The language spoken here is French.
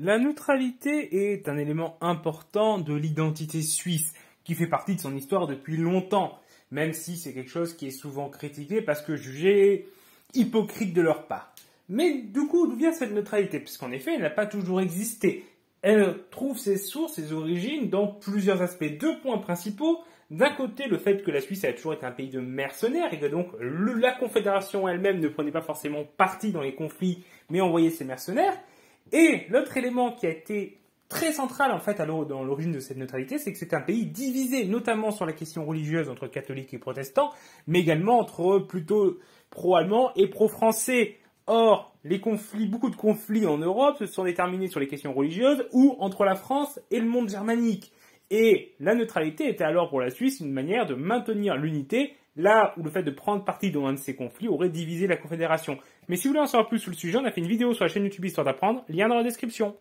La neutralité est un élément important de l'identité suisse, qui fait partie de son histoire depuis longtemps, même si c'est quelque chose qui est souvent critiqué parce que jugé hypocrite de leur part. Mais du coup, d'où vient cette neutralité Puisqu'en effet, elle n'a pas toujours existé. Elle trouve ses sources, ses origines dans plusieurs aspects. Deux points principaux. D'un côté, le fait que la Suisse a toujours été un pays de mercenaires et que donc la Confédération elle-même ne prenait pas forcément parti dans les conflits, mais envoyait ses mercenaires. Et l'autre élément qui a été très central en fait dans l'origine de cette neutralité, c'est que c'est un pays divisé, notamment sur la question religieuse entre catholiques et protestants, mais également entre plutôt pro-allemands et pro-français. Or, les conflits, beaucoup de conflits en Europe se sont déterminés sur les questions religieuses ou entre la France et le monde germanique. Et la neutralité était alors pour la Suisse une manière de maintenir l'unité là où le fait de prendre parti dans un de ces conflits aurait divisé la Confédération. Mais si vous voulez en savoir plus sur le sujet, on a fait une vidéo sur la chaîne YouTube Histoire d'apprendre, lien dans la description.